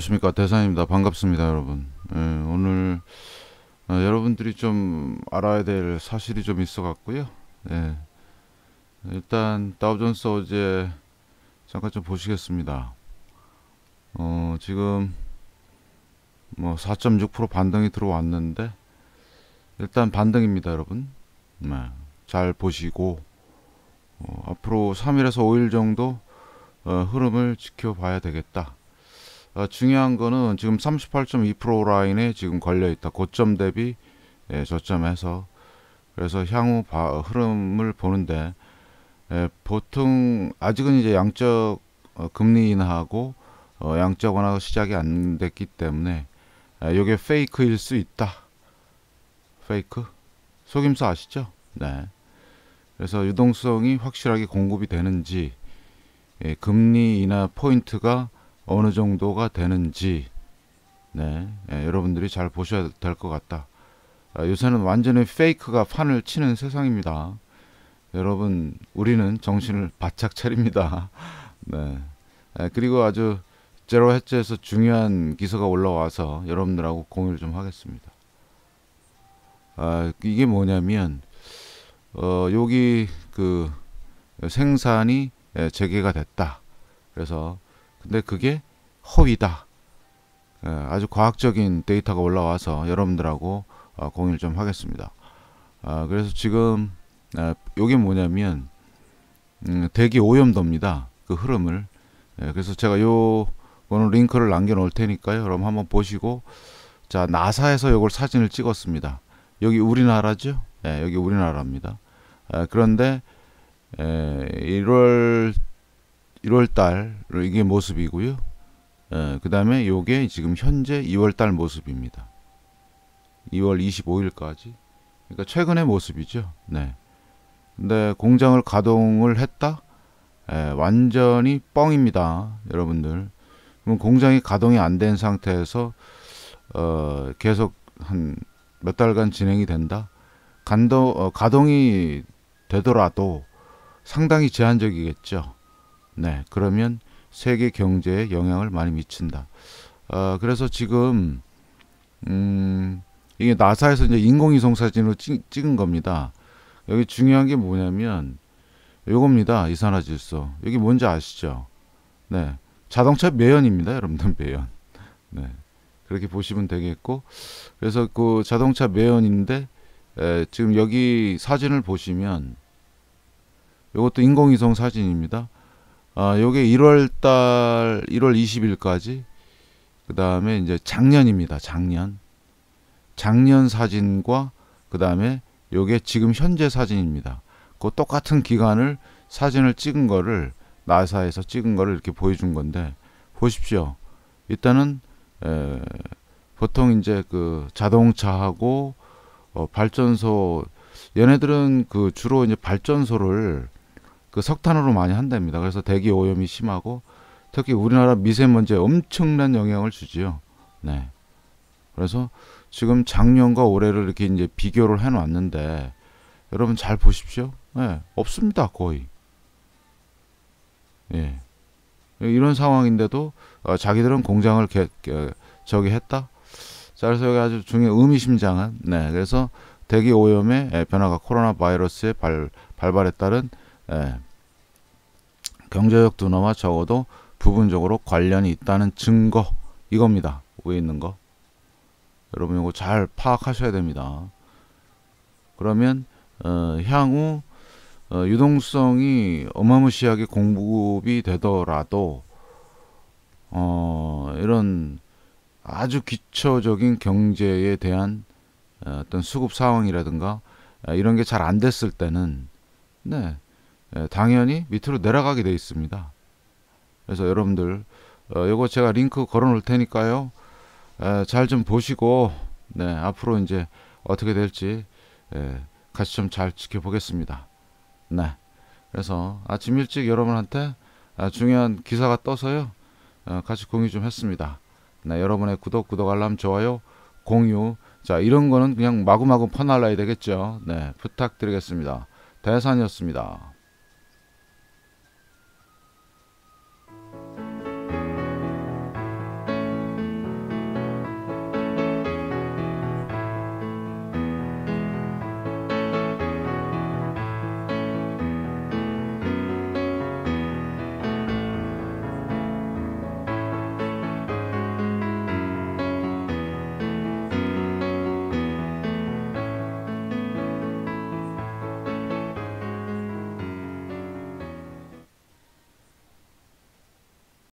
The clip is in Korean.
안녕하십니까 대상입니다 반갑습니다, 여러분. 예, 오늘 어, 여러분들이 좀 알아야 될 사실이 좀 있어 갖고요. 예, 일단 다우존스 어제 잠깐 좀 보시겠습니다. 어, 지금 뭐 4.6% 반등이 들어왔는데 일단 반등입니다, 여러분. 네, 잘 보시고 어, 앞으로 3일에서 5일 정도 어, 흐름을 지켜봐야 되겠다. 어, 중요한 거는 지금 38.2% 라인에 지금 걸려 있다. 고점 대비 예, 저점에서 그래서 향후 바, 흐름을 보는데 예, 보통 아직은 이제 양적 어, 금리 인하하고 어, 양적 완화가 시작이 안 됐기 때문에 예, 아, 이게 페이크일 수 있다. 페이크 속임수 아시죠? 네. 그래서 유동성이 확실하게 공급이 되는지 예, 금리 인하 포인트가 어느 정도가 되는지 네, 예, 여러분들이 잘 보셔야 될 것 같다. 아, 요새는 완전히 페이크가 판을 치는 세상입니다. 여러분, 우리는 정신을 바짝 차립니다. 네. 예, 그리고 아주 제로 해츠에서 중요한 기사가 올라와서 여러분들하고 공유를 좀 하겠습니다. 아, 이게 뭐냐면 어, 여기 그 생산이 예, 재개가 됐다. 그래서 근데 그게 허위다. 예, 아주 과학적인 데이터가 올라와서 여러분들하고 어, 공유를 좀 하겠습니다. 아, 그래서 지금 이게 아, 뭐냐면 음, 대기 오염도입니다. 그 흐름을 예, 그래서 제가 요거는 링크를 남겨놓을 테니까요. 여러분 한번 보시고 자 나사에서 요걸 사진을 찍었습니다. 여기 우리나라죠? 예, 여기 우리나라입니다. 아, 그런데 에, 예, 1월 1월달 이게 모습이고요. 예, 그 다음에 요게 지금 현재 2월달 모습입니다. 2월 25일까지. 그러니까 최근의 모습이죠. 네. 근데 공장을 가동을 했다? 예, 완전히 뻥입니다. 여러분들. 그럼 공장이 가동이 안 된 상태에서 어, 계속 한 몇 달간 진행이 된다? 간도, 어, 가동이 되더라도 상당히 제한적이겠죠. 네, 그러면 세계 경제에 영향을 많이 미친다. 아, 그래서 지금 음, 이게 나사에서 이제 인공위성 사진으로 찍, 찍은 겁니다. 여기 중요한 게 뭐냐면 요겁니다. 이산화질소. 여기 뭔지 아시죠? 네. 자동차 매연입니다. 여러분들 매연. 네. 그렇게 보시면 되겠고 그래서 그 자동차 매연인데 에, 지금 여기 사진을 보시면 이것도 인공위성 사진입니다. 아, 요게 1월 달 1월 20일까지 그다음에 이제 작년입니다. 작년. 작년 사진과 그다음에 요게 지금 현재 사진입니다. 그 똑같은 기간을 사진을 찍은 거를 나사에서 찍은 거를 이렇게 보여준 건데 보십시오. 일단은 에, 보통 이제 그 자동차하고 어, 발전소 얘네들은 그 주로 이제 발전소를 그 석탄으로 많이 한답니다. 그래서 대기 오염이 심하고 특히 우리나라 미세먼지에 엄청난 영향을 주지요. 네. 그래서 지금 작년과 올해를 이렇게 이제 비교를 해 놨는데 여러분 잘 보십시오. 네, 없습니다, 거의. 예. 이런 상황인데도 어, 자기들은 공장을 개, 개, 저기 했다. 자, 그래서 여기 아주 중에 의미심장한 네, 그래서 대기 오염의 예, 변화가 코로나 바이러스의 발, 발발에 따른 예, 경제적 둔화와 적어도 부분적으로 관련이 있다는 증거 이겁니다. 위에 있는 거. 여러분 이거 잘 파악하셔야 됩니다. 그러면 어, 향후 어, 유동성이 어마무시하게 공급이 되더라도 어, 이런 아주 기초적인 경제에 대한 어, 어떤 수급 상황이라든가 어, 이런 게 잘 안 됐을 때는 네 예, 당연히 밑으로 내려가게 돼 있습니다. 그래서 여러분들 이거 어, 제가 링크 걸어 놓을 테니까요. 잘 좀 보시고 네, 앞으로 이제 어떻게 될지 예, 같이 좀 잘 지켜보겠습니다. 네. 그래서 아침 일찍 여러분한테 아, 중요한 기사가 떠서요. 어, 같이 공유 좀 했습니다. 네, 여러분의 구독, 구독, 알람, 좋아요, 공유. 자, 이런 거는 그냥 마구마구 퍼날라야 되겠죠. 네, 부탁드리겠습니다. 대산이었습니다.